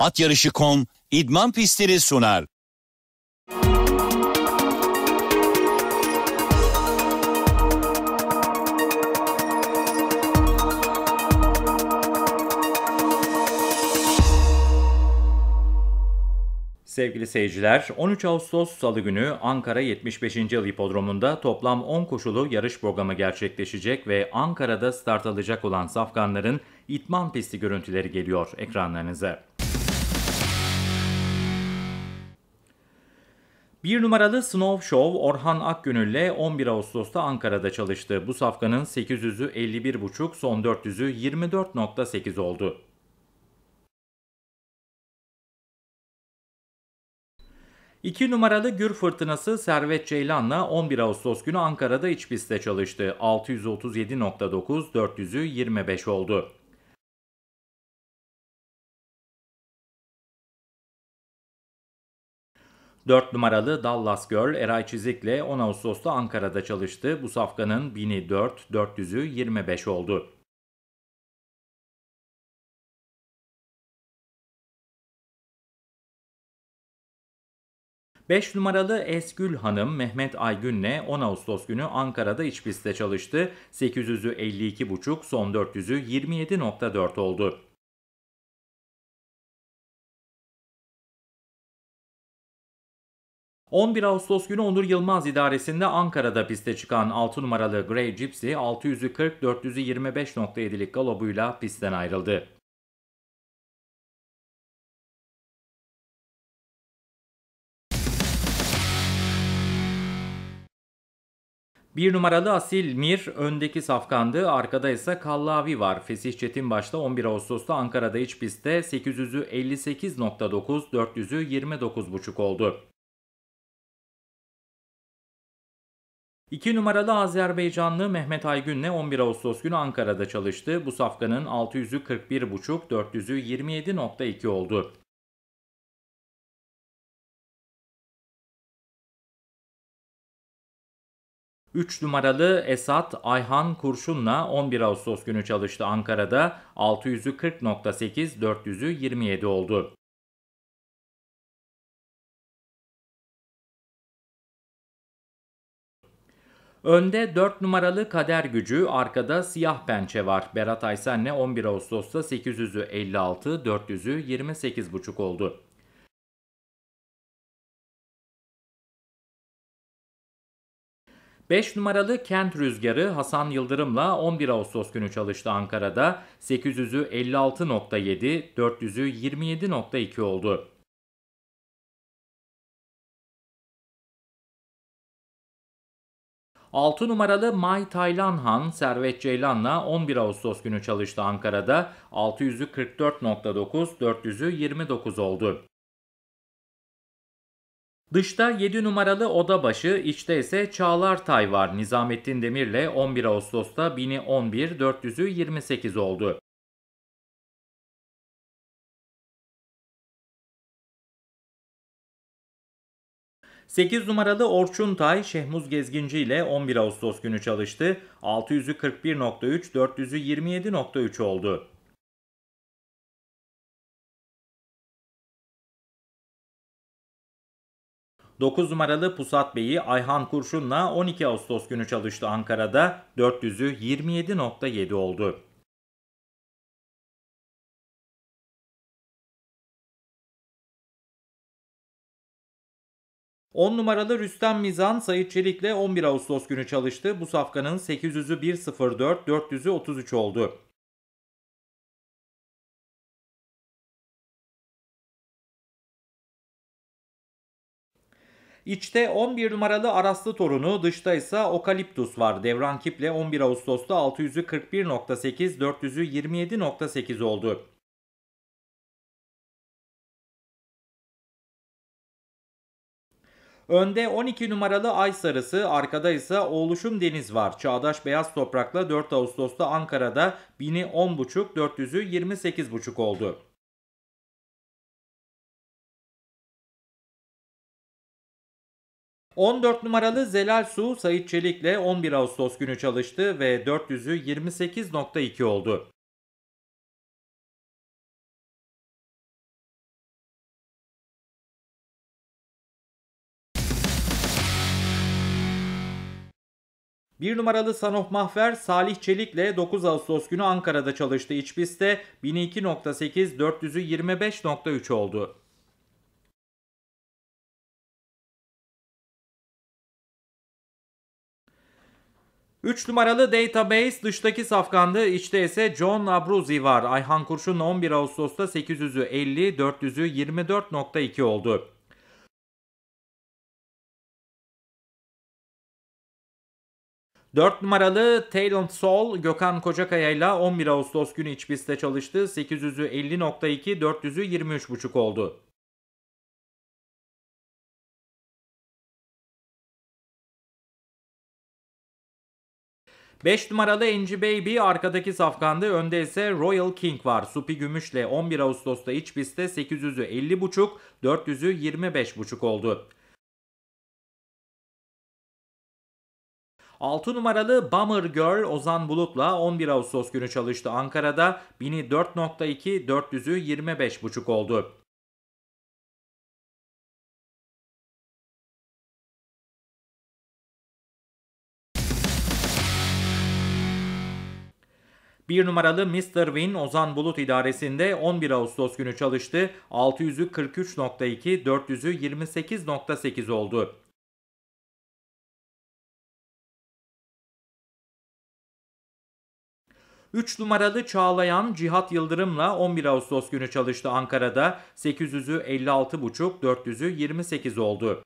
atyarışı.com idman pistleri sunar. Sevgili seyirciler, 13 Ağustos Salı günü Ankara 75. Yıl Hipodromu'nda toplam 10 koşulu yarış programı gerçekleşecek ve Ankara'da start alacak olan safkanların itman pisti görüntüleri geliyor ekranlarınıza. Bir numaralı Snow Show Orhan Akgönül'le 11 Ağustos'ta Ankara'da çalıştı. Bu safkanın 800'ü 51,5 son 400'ü 24,8 oldu. İki numaralı Gür Fırtınası Servet Ceylan'la 11 Ağustos günü Ankara'da iç pistte çalıştı. 637.9, 400'ü 25 oldu. 4 numaralı Dallas Girl Eray Çizik'le 10 Ağustos'ta Ankara'da çalıştı. Bu safkanın 1000'i 4, 400'ü 25 oldu. Beş numaralı Esgül Hanım Mehmet Aygün'le 10 Ağustos günü Ankara'da iç pistte çalıştı. 800'ü 52,5, son 400'ü 27,4 oldu. 11 Ağustos günü Onur Yılmaz idaresinde Ankara'da piste çıkan 6 numaralı Grey Gypsy 600'ü 40 galobuyla pistten ayrıldı. Bir numaralı Asil Mir öndeki safkandı, arkada ise Kallavi var. Fesih Çetin başta 11 Ağustos'ta Ankara'da iç pistte 858.9 58.9, 400'ü 29.5 oldu. İki numaralı Azerbaycanlı Mehmet Aygün'le 11 Ağustos günü Ankara'da çalıştı. Bu safkanın 600'ü 400'ü 27,2 oldu. Üç numaralı Esat Ayhan Kurşun'la 11 Ağustos günü çalıştı Ankara'da 600'ü 400'ü 27 oldu. Önde 4 numaralı kader gücü, arkada siyah pençe var. Berat Aysen'le 11 Ağustos'ta 800'ü 56, 400'ü 28,5 oldu. Beş numaralı Kent Rüzgarı Hasan Yıldırım'la 11 Ağustos günü çalıştı Ankara'da. 800'ü 56.7, 400'ü 27.2 oldu. 6 numaralı May Han Servet Ceylan'la 11 Ağustos günü çalıştı Ankara'da. 600'ü 44.9, 400'ü 29 oldu. Dışta 7 numaralı Odabaşı, içte ise Çağlar Tay var. Nizamettin Demir'le 11 Ağustos'ta 1011, 400'ü 28 oldu. 8 numaralı Orçun Tay Şehmuz Gezginci ile 11 Ağustos günü çalıştı. 641.3-427.3 oldu. Dokuz numaralı Pusat Bey'i Ayhan Kurşun'la 12 Ağustos günü çalıştı Ankara'da. 400'ü 27.7 oldu. 10 numaralı Rüstem Mizan Sayit Çelik'le 11 Ağustos günü çalıştı. Bu safkanın 800'ü 1.04, 400'ü 33 oldu. İçte 11 numaralı Araslı Torunu, dışta ise Okaliptus var. Devran Kip'le 11 Ağustos'ta 600'ü 41.8, 400'ü 27.8 oldu. Önde 12 numaralı Ay Sarısı, arkada ise Oğluşum Deniz var. Çağdaş Beyaz Toprak'la 4 Ağustos'ta Ankara'da 1000'i 10.5, 400'ü 28.5 oldu. ...14 numaralı Zelal Su, Sait Çelik'le 11 Ağustos günü çalıştı ve 400'ü 28.2 oldu. 1 numaralı Sanof Mahfer Salih Çelik'le 9 Ağustos günü Ankara'da çalıştı. İç pistte 1002.8 400'ü 25.3 oldu. Üç numaralı Database dıştaki safkandı, İçte ise John Abruzzi var. Ayhan Kurşun 11 Ağustos'ta 800'ü 50, 400'ü 24.2 oldu. 4 numaralı Talent Sol Gökhan Kocakaya ile 11 Ağustos günü iç pistte çalıştı. 800'ü 50.2, 400'ü 23.5 oldu. Beş numaralı Enci Baby arkadaki safkandı. Önde ise Royal King var. Supi Gümüş'le 11 Ağustos'ta iç pistte 850.5, 50.5, 400'ü 25.5 oldu. 6 numaralı Bummer Girl Ozan Bulut'la 11 Ağustos günü çalıştı Ankara'da. 1000'i 4.2, 400'ü 25.5 oldu. Bir numaralı Mr. Win Ozan Bulut idaresinde 11 Ağustos günü çalıştı. 600'ü 43.2, 400'ü 28.8 oldu. 3 numaralı Çağlayan Cihat Yıldırım'la 11 Ağustos günü çalıştı Ankara'da. 800'ü 56,5, 400'ü 28 oldu.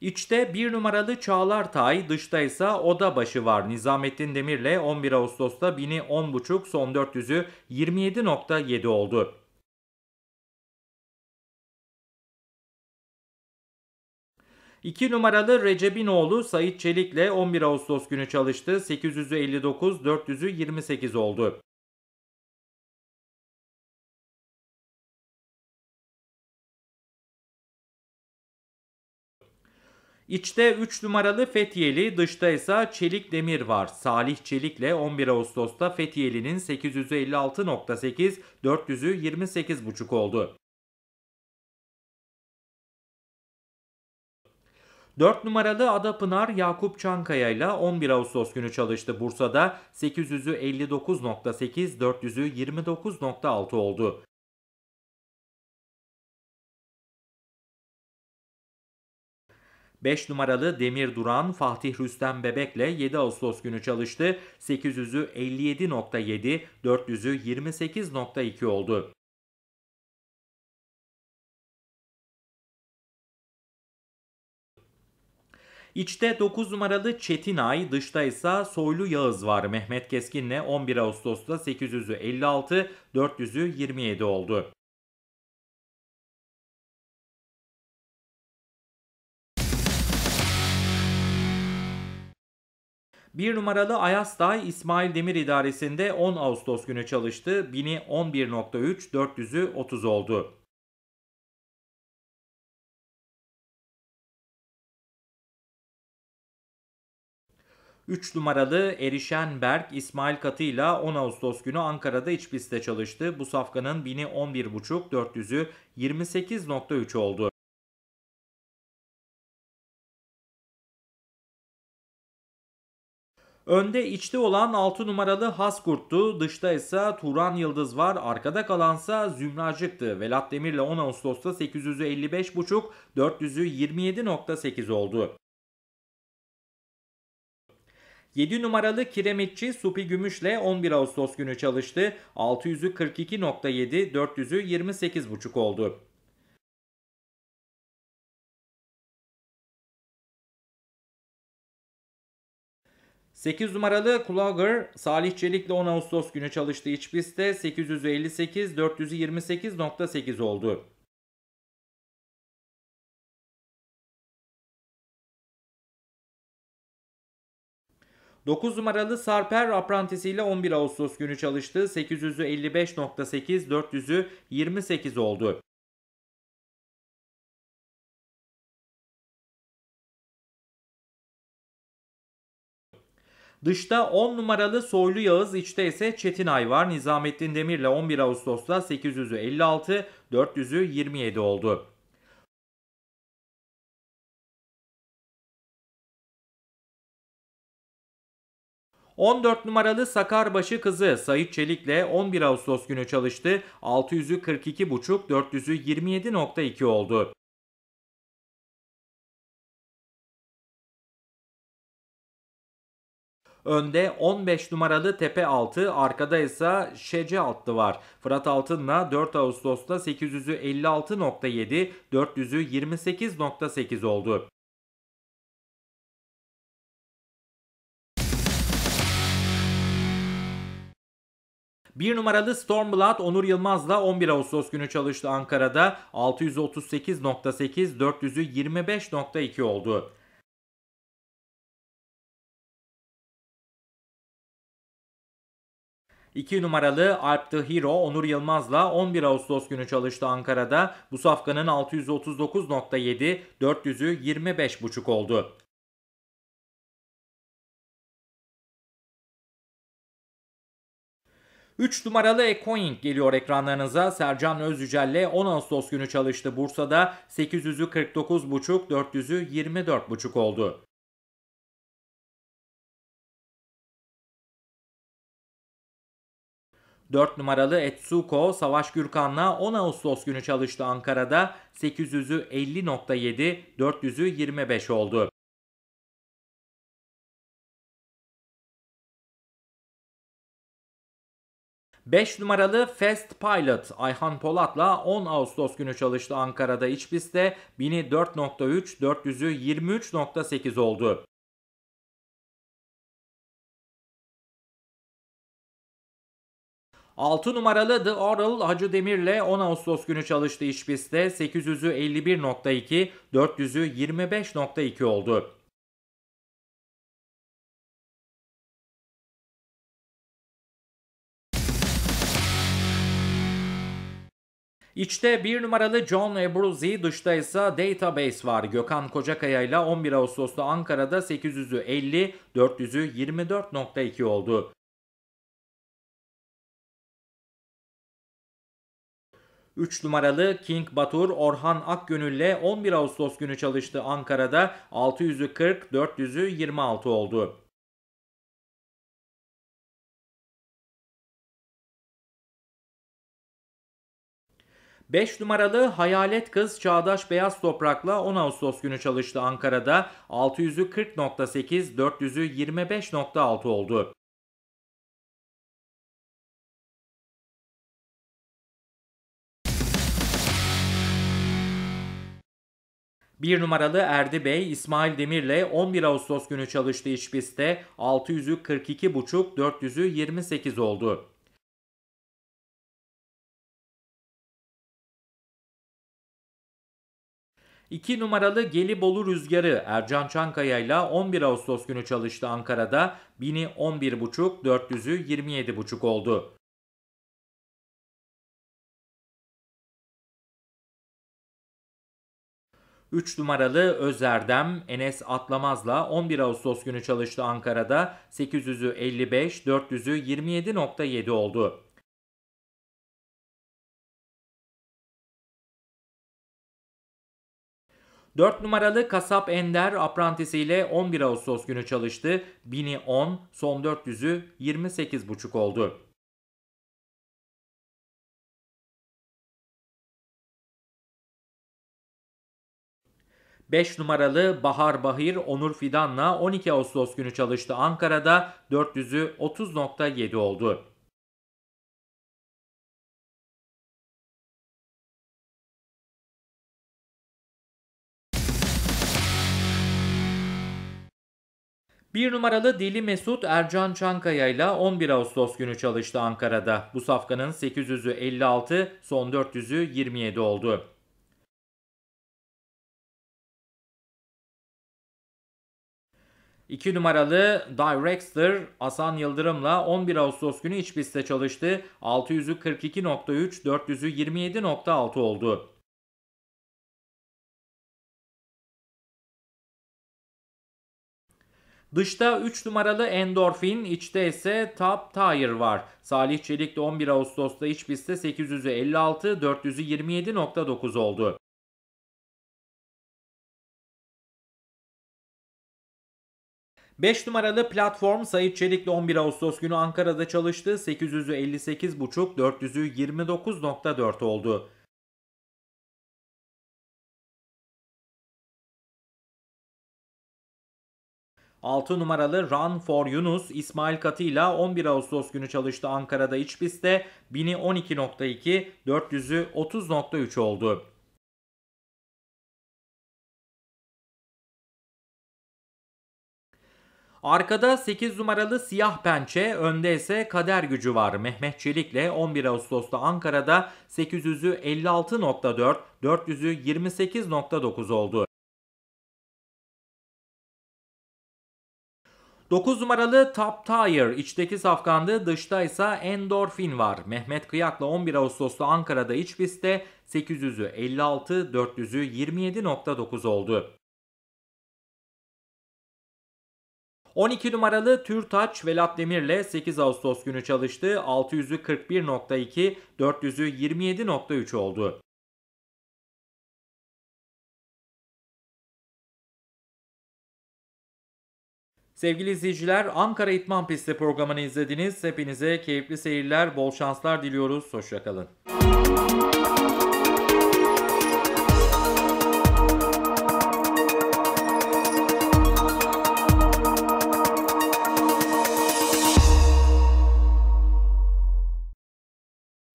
İçte bir numaralı Çağlar Tay, dışta ise oda başı var. Nizamettin Demir'le 11 Ağustos'ta 1000'i 10.5, son 400'ü 27.7 oldu. 2 numaralı Recep'in oğlu Sait Çelik'le 11 Ağustos günü çalıştı. 800'ü 59, 400'ü 28 oldu. İçte 3 numaralı Fethiyeli, dışta ise Çelik Demir var. Salih Çelik'le 11 Ağustos'ta Fethiyeli'nin 856.8, 400'ü 28.5 oldu. 4 numaralı Adapınar Yakup Çankaya ile 11 Ağustos günü çalıştı Bursa'da 800'ü 59.8, 400'ü 29.6 oldu. Beş numaralı Demir Duran Fatih Rüstem Bebek'le 7 Ağustos günü çalıştı. 800'ü 57.7, 400'ü 28.2 oldu. İçte 9 numaralı Çetinay, dışta ise Soylu Yağız var. Mehmet Keskin'le 11 Ağustos'ta 800'ü 56, 400'ü 27 oldu. Bir numaralı Ayastay İsmail Demir idaresinde 10 Ağustos günü çalıştı. Bini 11.3, 400'ü 30 oldu. 3 numaralı Erişen Berk İsmail ile 10 Ağustos günü Ankara'da iç pistte çalıştı. Bu safkanın 1000'i 11.5, 400'ü 28.3 oldu. Önde içte olan 6 numaralı Haskurt'tu. Dışta ise Turan Yıldız var. Arkada kalansa Zümracık'tı. Velat Demir'le 10 Ağustos'ta 855.5, 400'ü 27.8 oldu. 7 numaralı kiremitçi Supi Gümüş'le 11 Ağustos günü çalıştı. 600'ü 42.7, 400'ü 28.5 oldu. Sekiz numaralı Kluger Salih Çelik'le 10 Ağustos günü çalıştı iç pistte 858 428.8 oldu. 9 numaralı Sarper Apprentice ile 11 Ağustos günü çalıştı. 800'ü 55.8, 400'ü 28 oldu. Dışta 10 numaralı Soylu Yağız, içte ise Çetin Ayvar, Nizamettin Demir'le 11 Ağustos'ta 856 56, 400'ü 27 oldu. 14 numaralı Sakarbaşı kızı Sayit Çelik'le 11 Ağustos günü çalıştı. 600'ü 42,5, 400'ü 27,2 oldu. Önde 15 numaralı Tepe 6, arkada ise Şece Altlı var. Fırat Altın'la 4 Ağustos'ta 856.7 56.7, 400'ü 28.8 oldu. Bir numaralı Stormblood Onur Yılmaz'la 11 Ağustos günü çalıştı Ankara'da. 638.8, 400'ü 25.2 oldu. İki numaralı Alp The Hero Onur Yılmaz'la 11 Ağustos günü çalıştı Ankara'da. Bu safkanın 639.7, 400'ü 25.5 oldu. 3 numaralı Ecoin geliyor ekranlarınıza. Sercan Özücel'le 10 Ağustos günü çalıştı Bursa'da. 800'ü 49,5, 400'ü 24,5 oldu. Dört numaralı Etsuko Savaş Gürkan'la 10 Ağustos günü çalıştı Ankara'da. 800'ü 50.7, 400'ü 25 oldu. 5 numaralı Fast Pilot Ayhan Polat'la 10 Ağustos günü çalıştı Ankara'da iç pistte 1000'i 4.3, 400'ü 23.8 oldu. Altı numaralı The Oral Hacı Demir'le 10 Ağustos günü çalıştı iç pistte 800'ü 51.2, 400'ü 25.2 oldu. İçte bir numaralı John Abruzzi, dışta ise Database var. Gökhan Kocakaya ile 11 Ağustos'ta Ankara'da 800'ü 50, 400'ü 24.2 oldu. Üç numaralı King Batur Orhan Akgönül'le 11 Ağustos günü çalıştı Ankara'da 640, 400'ü 26 oldu. 5 numaralı Hayalet Kız Çağdaş Beyaz Toprak'la 10 Ağustos günü çalıştı Ankara'da. 600'ü 40.8, 400'ü 25.6 oldu. Bir numaralı Erdi Bey İsmail Demir'le 11 Ağustos günü çalıştı İşbis'te 600'ü 42,5, 400'ü 28 oldu. 2 numaralı Gelibolu Rüzgarı Ercan Çankaya ile 11 Ağustos günü çalıştı Ankara'da. 1000'i 11,5, 400'ü 27,5 oldu. Üç numaralı Özerdem Enes Atlamaz'la 11 Ağustos günü çalıştı Ankara'da 800'ü 55, 400'ü 27.7 oldu. 4 numaralı Kasap Ender aprantisiyle 11 Ağustos günü çalıştı. 1000'i 10, son 400'ü 28,5 oldu. Beş numaralı Bahar Bahir Onur Fidan'la 12 Ağustos günü çalıştı Ankara'da 400'ü 30.7 oldu. Bir numaralı Deli Mesut Ercan Çankaya ile 11 Ağustos günü çalıştı Ankara'da. Bu safkanın 800'ü 56, son 400'ü 27 oldu. İki numaralı Direxter Asan Yıldırım'la 11 Ağustos günü iç pistte çalıştı. 642.3 427.6 oldu. Dışta 3 numaralı Endorfin, içte ise Top Tire var. Salih Çelik de 11 Ağustos'ta iç pistte 800'ü 56, oldu. Beş numaralı platform Sayit Çelik'le 11 Ağustos günü Ankara'da çalıştı. 800'ü 58.5, oldu. 6 numaralı Run for Yunus İsmail Katı ile 11 Ağustos günü çalıştı Ankara'da iç pistte. 1000'i 400'ü 30.3 oldu. Arkada 8 numaralı siyah pençe, önde ise kader gücü var. Mehmet Çelik'le 11 Ağustos'ta Ankara'da 800'ü 56.4, 400'ü 28.9 oldu. 9 numaralı Top Tire içteki safkandı dışta ise Endorfin var. Mehmet Kıyak'la 11 Ağustos'ta Ankara'da iç pistte 800'ü 56 400'ü 27.9 oldu. 12 numaralı Türtaç Velat Demir'le 8 Ağustos günü çalıştı. 600'ü 41.2, 400'ü 27.3 oldu. Sevgili izleyiciler Ankara İtman Pisti programını izlediniz. Hepinize keyifli seyirler, bol şanslar diliyoruz. Hoşçakalın.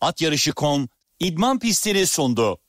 At Yarışı.com idman pistini sundu.